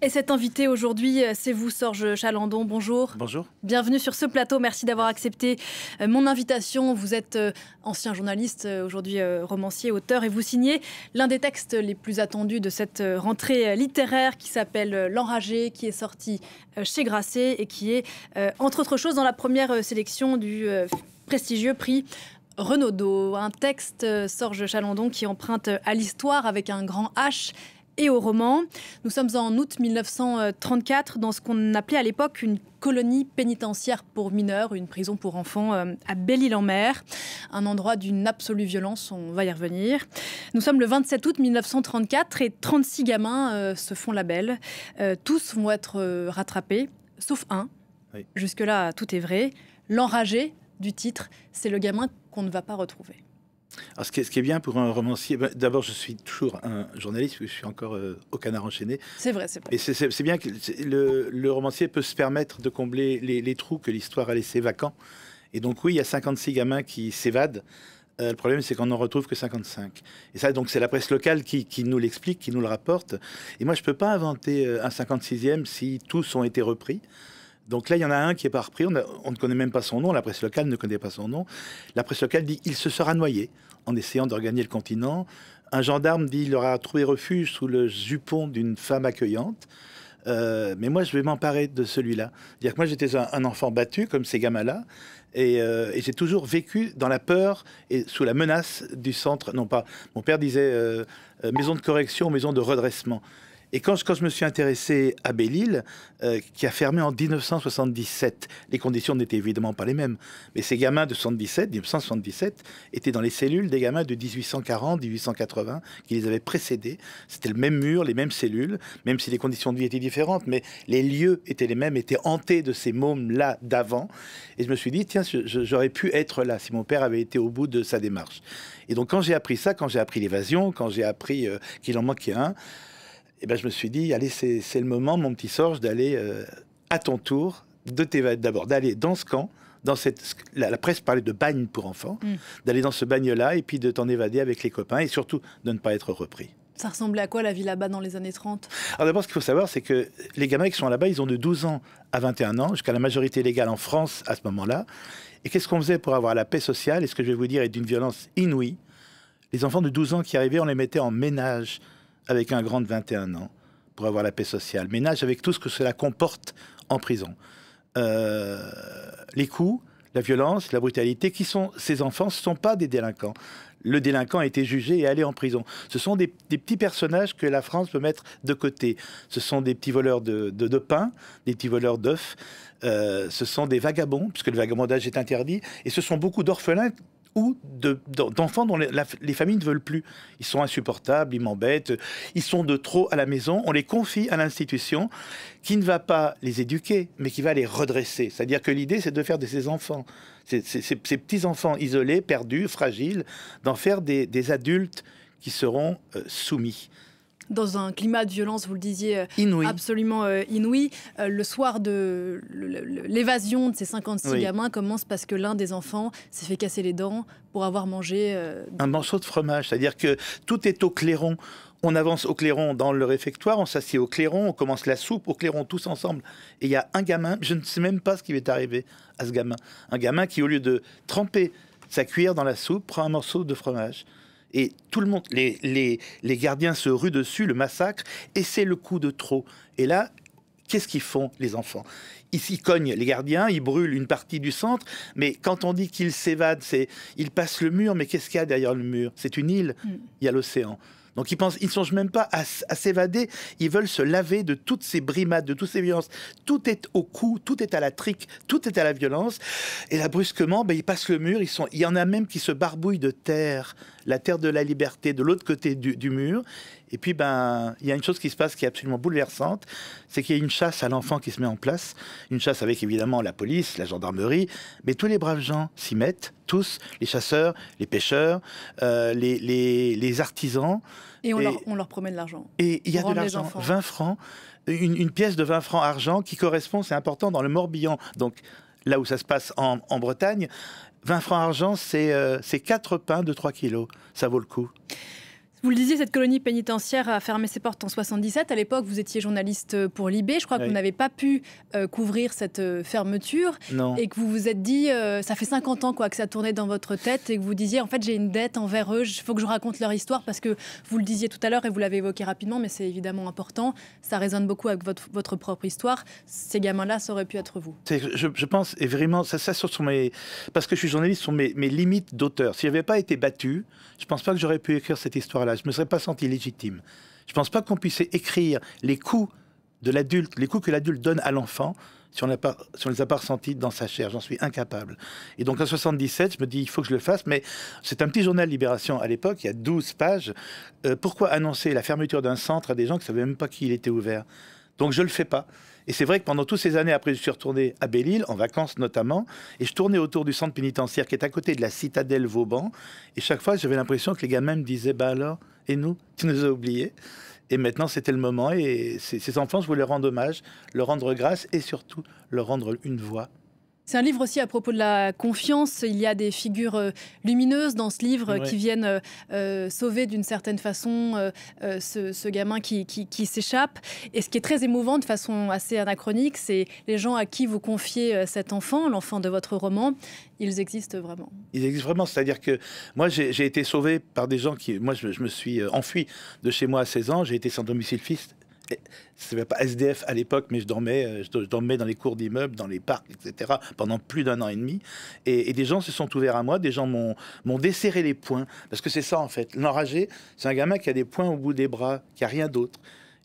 Et cet invité aujourd'hui, euh, c'est vous, Sorge Chalandon. Bonjour. Bonjour. Bienvenue sur ce plateau. Merci d'avoir accepté euh, mon invitation. Vous êtes euh, ancien journaliste, aujourd'hui romancier, auteur, et vous signez l'un des textes les plus attendus de cette rentrée littéraire qui s'appelle L'Enragé, qui est sorti chez Grasset et qui est, entre autres choses, dans la première sélection du prestigieux prix Renaudot. Un texte, Sorge Chalandon, qui emprunte à l'histoire avec un grand H et au roman. Nous sommes en août 1934 dans ce qu'on appelait à l'époque une colonie pénitentiaire pour mineurs, une prison pour enfants euh, à Belle-Île-en-Mer, un endroit d'une absolue violence, on va y revenir. Nous sommes le 27 août 1934 et 36 gamins euh, se font la belle. Euh, tous vont être rattrapés, sauf un. Jusque-là, tout est vrai. L'enragé du titre, c'est le gamin qu'on ne va pas retrouver. Alors ce, qui est, bien pour un romancier, ben, d'abord je suis toujours un journaliste, je suis encore euh, au canard enchaîné. C'est vrai, c'est vrai. Et c'est bien que le, romancier peut se permettre de combler les, trous que l'histoire a laissés vacants. Et donc oui, il y a 56 gamins qui s'évadent. Euh, le problème, c'est qu'on n'en retrouve que 55. Et ça, donc, c'est la presse locale qui, qui nous l'explique, qui nous le rapporte. Et moi, je ne peux pas inventer euh, un 56e si tous ont été repris. Donc là, il y en a un qui n'est pas repris, on, ne connaît même pas son nom, la presse locale ne connaît pas son nom. La presse locale dit il se sera noyé en essayant de regagner le continent. Un gendarme dit il aura trouvé refuge sous le jupon d'une femme accueillante. Euh, mais moi, je vais m'emparer de celui-là. Dire que moi, j'étais un, enfant battu, comme ces gamins-là, euh, et, j'ai toujours vécu dans la peur et sous la menace du centre. Non pas. Mon père disait euh, maison de correction, maison de redressement. Et quand je, me suis intéressé à Belle-Île, euh, qui a fermé en 1977, les conditions n'étaient évidemment pas les mêmes. Mais ces gamins de 77, 1977 étaient dans les cellules des gamins de 1840, 1880, qui les avaient précédés. C'était le même mur, les mêmes cellules, même si les conditions de vie étaient différentes, mais les lieux étaient les mêmes, étaient hantés de ces mômes-là d'avant. Et je me suis dit, tiens, j'aurais pu être là si mon père avait été au bout de sa démarche. Et donc quand j'ai appris ça, quand j'ai appris l'évasion, quand j'ai appris euh, qu'il en manquait un, et eh ben, je me suis dit, allez, c'est le moment, mon petit Sorge, d'aller euh, à ton tour, de d'abord, d'aller dans ce camp, dans cette, la, presse parlait de bagne pour enfants, mm. d'aller dans ce bagne-là et puis de t'en évader avec les copains et surtout de ne pas être repris. Ça ressemblait à quoi la vie là-bas dans les années 30 Alors d'abord, ce qu'il faut savoir, c'est que les gamins qui sont là-bas, ils ont de 12 ans à 21 ans, jusqu'à la majorité légale en France à ce moment-là. Et qu'est-ce qu'on faisait pour avoir la paix sociale Et ce que je vais vous dire est d'une violence inouïe. Les enfants de 12 ans qui arrivaient, on les mettait en ménage avec un grand de 21 ans pour avoir la paix sociale, ménage avec tout ce que cela comporte en prison. Euh, les coups, la violence, la brutalité, qui sont ces enfants, ne sont pas des délinquants. Le délinquant a été jugé et allé en prison. Ce sont des, petits personnages que la France peut mettre de côté. Ce sont des petits voleurs de, de, pain, des petits voleurs d'œufs. Euh, ce sont des vagabonds, puisque le vagabondage est interdit. Et ce sont beaucoup d'orphelins ou d'enfants dont les, familles ne veulent plus. Ils sont insupportables, ils m'embêtent, ils sont de trop à la maison. On les confie à l'institution qui ne va pas les éduquer, mais qui va les redresser. C'est-à-dire que l'idée, c'est de faire de ces enfants, ces, petits-enfants isolés, perdus, fragiles, d'en faire des, adultes qui seront euh, soumis dans un climat de violence, vous le disiez, euh, absolument euh, inouï. Euh, le soir de l'évasion de ces 56 gamins commence parce que l'un des enfants s'est fait casser les dents pour avoir mangé... un morceau de fromage, c'est-à-dire que tout est au clairon on avance au clairon dans le réfectoire, on s'assied au clairon, on commence la soupe au clairon tous ensemble. Et il y a un gamin, je ne sais même pas ce qui est arrivé à ce gamin. Un gamin qui, au lieu de tremper sa cuillère dans la soupe, prend un morceau de fromage. Et tout le monde, les, les, les gardiens se ruent dessus, le massacre, et c'est le coup de trop. Et là, qu'est-ce qu'ils font, les enfants Ils s'y cognent, les gardiens, ils brûlent une partie du centre, mais quand on dit qu'ils s'évadent, c'est ils passent le mur, mais qu'est-ce qu'il y a derrière le mur C'est une île, mm. il y a l'océan. Donc ils pensent, ils ne songent même pas à, s'évader. Ils veulent se laver de toutes ces brimades, de toutes ces violences. Tout est au cou, tout est à la trique, tout est à la violence. Et là, brusquement, ben, ils passent le mur. Ils sont, il y en a même qui se barbouillent de terre, la terre de la liberté, de l'autre côté du mur. Et puis, ben, il y a une chose qui se passe qui est absolument bouleversante, c'est qu'il y a une chasse à l'enfant qui se met en place, une chasse avec évidemment la police, la gendarmerie, mais tous les braves gens s'y mettent, tous, les chasseurs, les pêcheurs, euh, les, artisans. Et on, leur, promet de l'argent. Et il y a de l'argent, 20 francs, une, pièce de 20 francs argent qui correspond, c'est important, dans le Morbihan, donc là où ça se passe en, Bretagne, 20 francs argent, c'est 4 euh, pains de 3 kilos, ça vaut le coup. Vous le disiez, cette colonie pénitentiaire a fermé ses portes en 77. À l'époque, vous étiez journaliste euh, pour Libé. Je crois qu'on que vous n'avez pas pu euh, couvrir cette euh, fermeture. Et que vous vous êtes dit, ça fait 50 ans quoi, que ça tournait dans votre tête et que vous disiez, en fait, j'ai une dette envers eux. Il faut que je raconte leur histoire parce que vous le disiez tout à l'heure et vous l'avez évoqué rapidement, mais c'est évidemment important. Ça résonne beaucoup avec votre, propre histoire. Ces gamins-là, ça aurait pu être vous. Je, pense, et vraiment, ça, ça sur mes. Parce que je suis journaliste, sur mes, mes limites d'auteur. Si je pas été battu, je ne pense pas que j'aurais pu écrire cette histoire-là je ne me serais pas senti légitime. Je ne pense pas qu'on puisse écrire les coups de l'adulte, les coups que l'adulte donne à l'enfant, si on, pas, les a pas ressentis dans sa chair. J'en suis incapable. Et donc en 77, je me dis, il faut que je le fasse, mais c'est un petit journal Libération à l'époque, il y a 12 pages. Euh, pourquoi annoncer la fermeture d'un centre à des gens qui ne savaient même pas qu'il était ouvert Donc je ne le fais pas. Et c'est vrai que pendant toutes ces années, après, je suis retourné à Belle-Île, en vacances notamment, et je tournais autour du centre pénitentiaire qui est à côté de la citadelle Vauban. Et chaque fois, j'avais l'impression que les gamins me disaient Bah alors, et nous Tu nous as oubliés et maintenant, c'était le moment. Et ces, ces enfants, je voulais rendre hommage, leur rendre grâce et surtout leur rendre une voix. C'est un livre aussi à propos de la confiance. Il y a des figures euh, lumineuses dans ce livre qui viennent euh, euh, sauver d'une certaine façon ce, gamin qui, s'échappe. Et ce qui est très émouvant de façon assez anachronique, c'est les gens à qui vous confiez cet enfant, l'enfant de votre roman, ils existent vraiment. Ils existent vraiment, c'est-à-dire que moi j'ai été sauvé par des gens qui... Moi je, me suis enfui de chez moi à 16 ans, j'ai été sans domicile fixe c'était pas SDF à l'époque, mais je dormais, euh, je dormais dans les cours d'immeubles, dans les parcs, etc., pendant plus d'un an et demi. Et, des gens se sont ouverts à moi, des gens m'ont desserré les poings, parce que c'est ça en fait. L'enragé, c'est un gamin qui a des poings au bout des bras, qui a rien d'autre.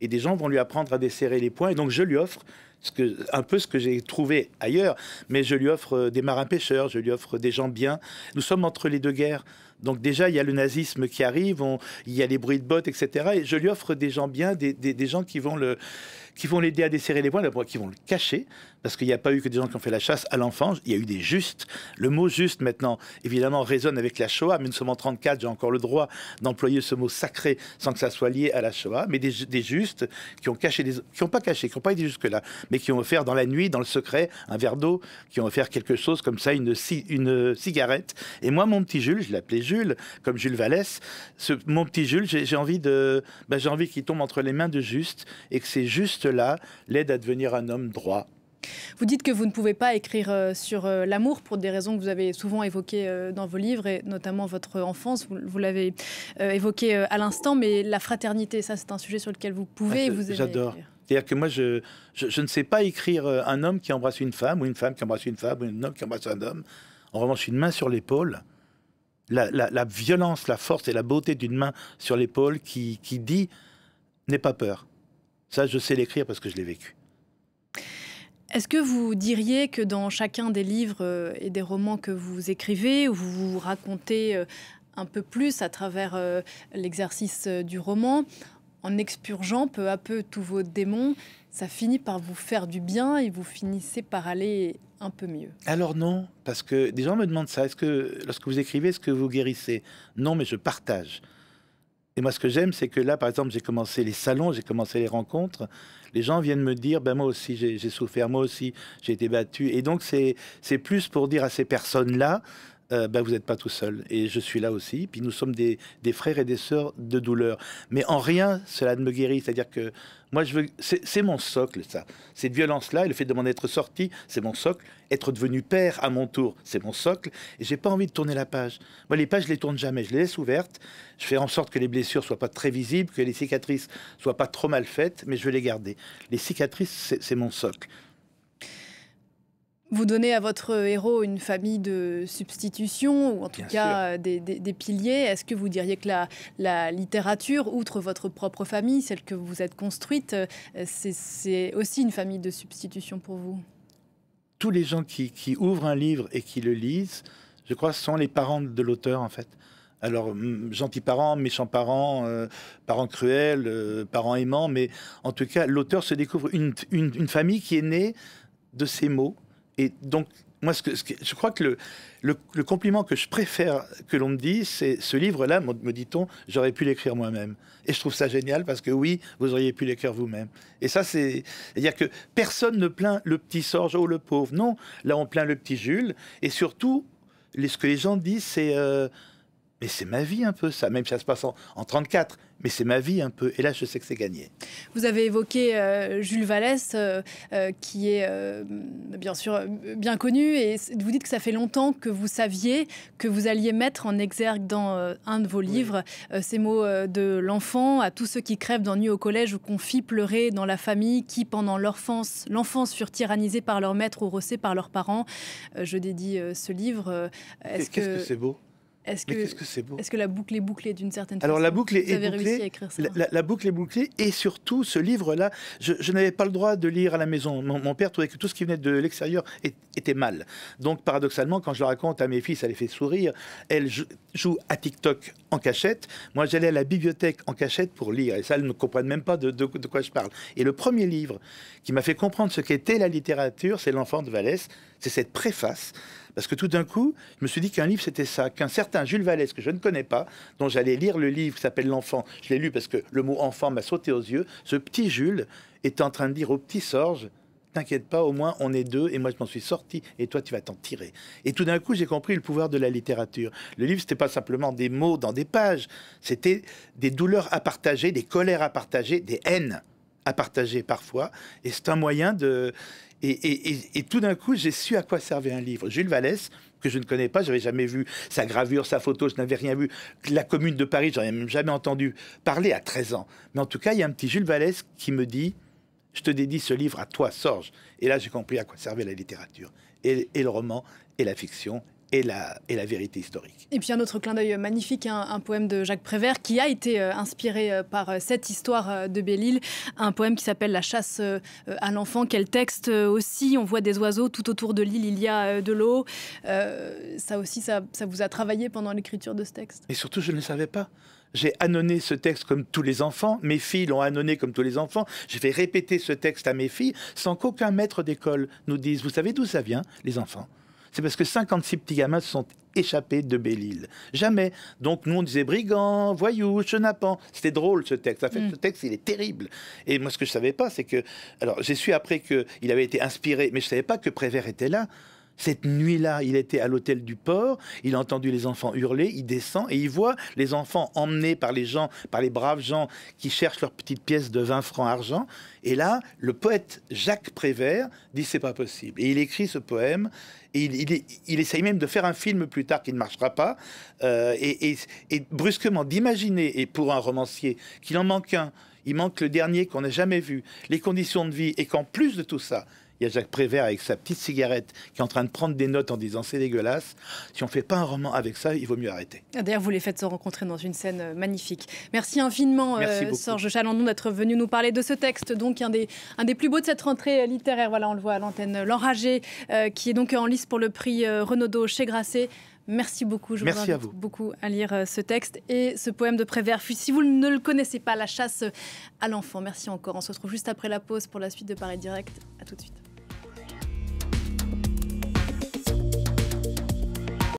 Et des gens vont lui apprendre à desserrer les poings, et donc je lui offre ce que, un peu ce que j'ai trouvé ailleurs, mais je lui offre euh, des marins pêcheurs, je lui offre des gens bien. Nous sommes entre les deux guerres. Donc déjà, il y a le nazisme qui arrive, il y a les bruits de bottes, etc. Et je lui offre des gens bien, des gens qui vont le qui vont l'aider à desserrer les voiles, bois qui vont le cacher, parce qu'il n'y a pas eu que des gens qui ont fait la chasse à l'enfant, il y a eu des justes. Le mot juste, maintenant, évidemment, résonne avec la Shoah. mais nous sommes en 34, j'ai encore le droit d'employer ce mot sacré sans que ça soit lié à la Shoah, mais des, justes qui ont caché, des, qui n'ont pas caché, qui n'ont pas été jusque-là, mais qui ont offert dans la nuit, dans le secret, un verre d'eau, qui ont offert quelque chose comme ça, une, une cigarette. Et moi, mon petit Jules, je l'appelais Jules, comme Jules Vallès, ce, mon petit Jules, j'ai envie, de, ben, j'ai envie qu'il tombe entre les mains de juste et que c'est juste cela l'aide à devenir un homme droit. Vous dites que vous ne pouvez pas écrire euh, sur euh, l'amour pour des raisons que vous avez souvent évoquées euh, dans vos livres, et notamment votre enfance, vous, l'avez évoqué à l'instant, mais la fraternité, ça c'est un sujet sur lequel vous pouvez ah, vous J'adore. C'est-à-dire que moi, je, ne sais pas écrire un homme qui embrasse une femme, ou une femme qui embrasse une femme, ou un homme qui embrasse un homme. En revanche, une main sur l'épaule, la, violence, la force et la beauté d'une main sur l'épaule qui, qui dit « n'aie pas peur ». Ça, je sais l'écrire parce que je l'ai vécu. Est-ce que vous diriez que dans chacun des livres euh, et des romans que vous écrivez, où vous vous racontez euh, un peu plus à travers euh, l'exercice du roman, en expurgeant peu à peu tous vos démons, ça finit par vous faire du bien et vous finissez par aller un peu mieux Alors non, parce que des gens me demandent ça. Est-ce que lorsque vous écrivez, est-ce que vous guérissez Non, mais je partage. Et moi, ce que j'aime, c'est que là, par exemple, j'ai commencé les salons, j'ai commencé les rencontres. Les gens viennent me dire, ben moi aussi, j'ai souffert, moi aussi, j'ai été battu. Et donc, c'est plus pour dire à ces personnes-là, euh, ben, vous n'êtes pas tout seul. Et je suis là aussi. Puis nous sommes des, frères et des sœurs de douleur. Mais en rien, cela ne me guérit. C'est-à-dire que moi, je veux. C'est mon socle, ça. Cette violence-là, et le fait de m'en être sorti, c'est mon socle. Être devenu père à mon tour, c'est mon socle. Et j'ai pas envie de tourner la page. Moi, les pages, je les tourne jamais. Je les laisse ouvertes. Je fais en sorte que les blessures soient pas très visibles, que les cicatrices soient pas trop mal faites, mais je veux les garder. Les cicatrices, c'est mon socle. Vous donnez à votre héros une famille de substitution, ou en tout cas euh, des, piliers. Est-ce que vous diriez que la, la, littérature, outre votre propre famille, celle que vous êtes construite, euh, c'est aussi une famille de substitution pour vous Tous les gens qui, ouvrent un livre et qui le lisent, je crois, sont les parents de l'auteur, en fait. Alors, mm, gentils parents, méchants parents, euh, parents cruels, parents aimants, mais en tout cas, l'auteur se découvre une, une famille qui est née de ces mots et donc, moi, je crois que le, compliment que je préfère que l'on me dise, c'est ce livre-là, me dit-on, j'aurais pu l'écrire moi-même. Et je trouve ça génial parce que oui, vous auriez pu l'écrire vous-même. Et ça, c'est. C'est-à-dire que personne ne plaint le petit Sorge ou oh, le pauvre. Non, là, on plaint le petit Jules. Et surtout, ce que les gens disent, c'est. Euh, mais c'est ma vie un peu ça, même si ça se passe en, en 34 mais c'est ma vie un peu. Et là, je sais que c'est gagné. Vous avez évoqué euh, Jules Vallès, euh, euh, qui est bien sûr bien connu, et vous dites que ça fait longtemps que vous saviez que vous alliez mettre en exergue dans un de vos livres ces mots de l'enfant à tous ceux qui crèvent d'ennui au collège ou qu'on fit pleurer dans la famille, qui pendant l'enfance, l'enfance furent tyrannisés par leur maître ou rossés par leurs parents. je dédie ce livre. Est-ce que c'est beau est-ce que, la boucle est bouclée d'une certaine Alors, façon la boucle est, bouclée. La, boucle est bouclée et surtout ce livre-là, je, n'avais pas le droit de lire à la maison. Mon, père trouvait que tout ce qui venait de l'extérieur était mal. Donc paradoxalement, quand je le raconte à mes filles, ça les fait sourire. Elles jouent à TikTok en cachette. Moi, j'allais à la bibliothèque en cachette pour lire et ça, elles ne comprennent même pas de, quoi je parle. Et le premier livre qui m'a fait comprendre ce qu'était la littérature, c'est L'enfant de Vallès. C'est cette préface parce que tout d'un coup, je me suis dit qu'un livre, c'était ça, qu'un certain Jules Vallès, que je ne connais pas, dont j'allais lire le livre qui s'appelle L'Enfant, je l'ai lu parce que le mot enfant m'a sauté aux yeux, ce petit Jules est en train de dire au petit Sorge, t'inquiète pas, au moins on est deux, et moi je m'en suis sorti, et toi tu vas t'en tirer. Et tout d'un coup, j'ai compris le pouvoir de la littérature. Le livre, c'était pas simplement des mots dans des pages, c'était des douleurs à partager, des colères à partager, des haines à partager parfois, et c'est un moyen de... Et, tout d'un coup, j'ai su à quoi servait un livre. Jules Vallès, que je ne connais pas, je n'avais jamais vu sa gravure, sa photo, je n'avais rien vu. La commune de Paris, j'en ai même jamais entendu parler à 13 ans. Mais en tout cas, il y a un petit Jules Vallès qui me dit Je te dédie ce livre à toi, Sorge. Et là, j'ai compris à quoi servait la littérature, et le roman, et la fiction, et la, vérité historique. Et puis un autre clin d'œil magnifique, un, poème de Jacques Prévert qui a été euh, inspiré euh, par euh, cette histoire de Belle-Île, un poème qui s'appelle La chasse à l'enfant. Quel texte aussi On voit des oiseaux tout autour de l'île, il y a de l'eau. ça aussi, ça, vous a travaillé pendant l'écriture de ce texte Et surtout, je ne le savais pas. J'ai annonné ce texte comme tous les enfants. Mes filles l'ont annonné comme tous les enfants. je vais répéter ce texte à mes filles sans qu'aucun maître d'école nous dise Vous savez d'où ça vient, les enfants c'est parce que 56 petits gamins se sont échappés de Belle-Île. Jamais. Donc nous, on disait brigands, voyous, chenapans. C'était drôle ce texte. En fait, mm. ce texte, il est terrible. Et moi, ce que je ne savais pas, c'est que... Alors, j'ai su après qu'il avait été inspiré, mais je ne savais pas que Prévert était là. Cette nuit-là, il était à l'hôtel du port, il a entendu les enfants hurler, il descend et il voit les enfants emmenés par les gens, par les braves gens qui cherchent leur petite pièce de 20 francs argent. Et là, le poète Jacques Prévert dit c'est pas possible. Et il écrit ce poème et il, essaye même de faire un film plus tard qui ne marchera pas. Euh, et, et, brusquement, d'imaginer, et pour un romancier, qu'il en manque un, il manque le dernier qu'on n'a jamais vu, les conditions de vie, et qu'en plus de tout ça, il y a Jacques Prévert avec sa petite cigarette qui est en train de prendre des notes en disant c'est dégueulasse. Si on ne fait pas un roman avec ça, il vaut mieux arrêter. D'ailleurs, vous les faites se rencontrer dans une scène euh, magnifique. Merci infiniment, euh, Serge Chalandon, d'être venu nous parler de ce texte, donc un des, un des plus beaux de cette rentrée euh, littéraire. Voilà, on le voit à l'antenne. L'Enragé, qui est donc en lice pour le prix Renaudot chez Grasset. Merci beaucoup. Je Merci vous invite à beaucoup à lire ce texte et ce poème de Prévert. Si vous ne le connaissez pas, La chasse à l'enfant. Merci encore. On se retrouve juste après la pause pour la suite de Paris Direct. A tout de suite.